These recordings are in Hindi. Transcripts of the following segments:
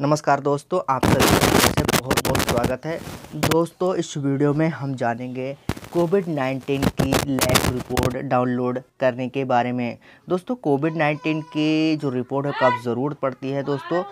नमस्कार दोस्तों आप सभी से बहुत बहुत स्वागत है दोस्तों इस वीडियो में हम जानेंगे कोविड 19 की लैब रिपोर्ट डाउनलोड करने के बारे में दोस्तों कोविड 19 की जो रिपोर्ट है कब ज़रूरत पड़ती है दोस्तों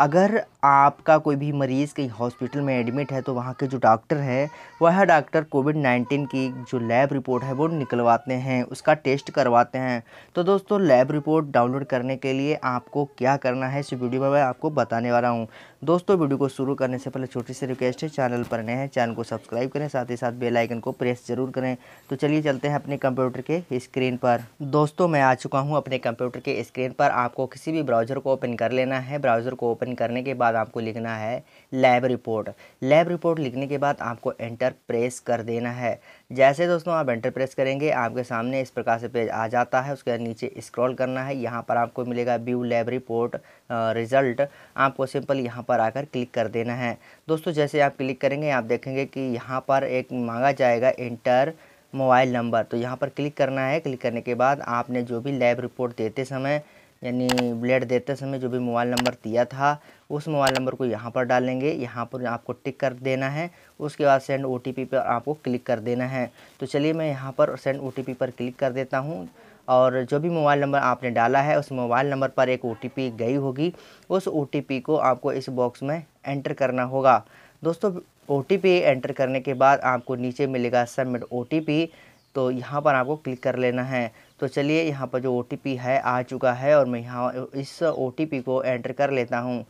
अगर आपका कोई भी मरीज़ कहीं हॉस्पिटल में एडमिट है तो वहाँ के जो डॉक्टर हैं वह डॉक्टर कोविड नाइन्टीन की जो लैब रिपोर्ट है वो निकलवाते हैं उसका टेस्ट करवाते हैं तो दोस्तों लैब रिपोर्ट डाउनलोड करने के लिए आपको क्या करना है इस वीडियो में मैं आपको बताने वाला हूँ दोस्तों वीडियो को शुरू करने से पहले छोटी सी रिक्वेस्ट है चैनल पर नए हैं चैनल को सब्सक्राइब करें साथ ही साथ बेलाइकन को प्रेस ज़रूर करें तो चलिए चलते हैं अपने कंप्यूटर के स्क्रीन पर दोस्तों मैं आ चुका हूँ अपने कंप्यूटर के स्क्रीन पर आपको किसी भी ब्राउज़र को ओपन कर लेना है ब्राउज़र को ओपन ओपन करने के बाद आपको लिखना है लैब रिपोर्ट लैब रिपोर्ट लिखने के बाद आपको एंटर प्रेस कर देना है जैसे दोस्तों आप एंटर प्रेस करेंगे आपके सामने इस प्रकार से पेज आ जाता है उसके नीचे स्क्रॉल करना है यहाँ पर आपको मिलेगा व्यू लैब रिपोर्ट रिज़ल्ट आपको सिंपल यहाँ पर आकर क्लिक कर देना है दोस्तों जैसे आप क्लिक करेंगे आप देखेंगे कि यहाँ पर एक मांगा जाएगा इंटर मोबाइल नंबर तो यहाँ पर क्लिक करना है क्लिक करने के बाद आपने जो भी लैब रिपोर्ट देते समय यानी ब्लेड देते समय जो भी मोबाइल नंबर दिया था उस मोबाइल नंबर को यहाँ पर डालेंगे यहाँ पर आपको टिक कर देना है उसके बाद सेंड ओ पर आपको क्लिक कर देना है तो चलिए मैं यहाँ पर सेंड ओ पर क्लिक कर देता हूँ और जो भी मोबाइल नंबर आपने डाला है उस मोबाइल नंबर पर एक ओ गई होगी उस ओ को आपको इस बॉक्स में एंटर करना होगा दोस्तों ओ एंटर करने के बाद आपको नीचे मिलेगा सबमिट ओ तो यहाँ पर आपको क्लिक कर लेना है तो चलिए यहाँ पर जो ओ है आ चुका है और मैं यहाँ इस ओ को एंटर कर लेता हूँ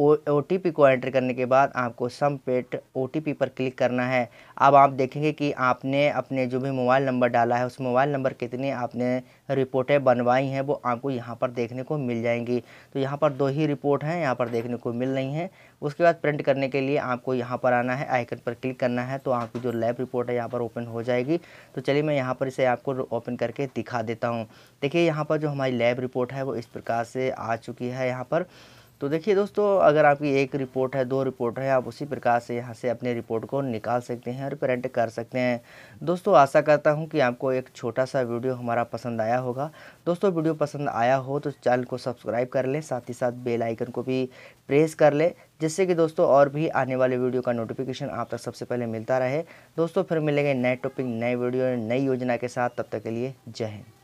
ओ टी पी को एंटर करने के बाद आपको submit O T P पर क्लिक करना है अब आप देखेंगे कि आपने अपने जो भी मोबाइल नंबर डाला है उस मोबाइल नंबर कितने आपने रिपोर्टें बनवाई हैं वो आपको यहाँ पर देखने को मिल जाएंगी तो यहाँ पर दो ही रिपोर्ट हैं यहाँ पर देखने को मिल रही हैं उसके बाद प्रिंट करने के लिए आपको यहाँ पर आना है आइकन पर क्लिक करना है तो आपकी जो लैब रिपोर्ट है यहाँ पर ओपन हो जाएगी तो चलिए मैं यहाँ पर इसे आपको ओपन करके दिखा देता हूँ देखिए यहाँ पर जो हमारी लैब रिपोर्ट है वो इस प्रकार से आ चुकी है यहाँ पर तो देखिए दोस्तों अगर आपकी एक रिपोर्ट है दो रिपोर्ट है आप उसी प्रकार से यहाँ से अपने रिपोर्ट को निकाल सकते हैं और प्रिंट कर सकते हैं दोस्तों आशा करता हूँ कि आपको एक छोटा सा वीडियो हमारा पसंद आया होगा दोस्तों वीडियो पसंद आया हो तो चैनल को सब्सक्राइब कर लें साथ ही साथ बेल आइकन को भी प्रेस कर लें जिससे कि दोस्तों और भी आने वाले वीडियो का नोटिफिकेशन आप तक सबसे पहले मिलता रहे दोस्तों फिर मिलेंगे नए टॉपिक नए वीडियो नई योजना के साथ तब तक के लिए जय हिंद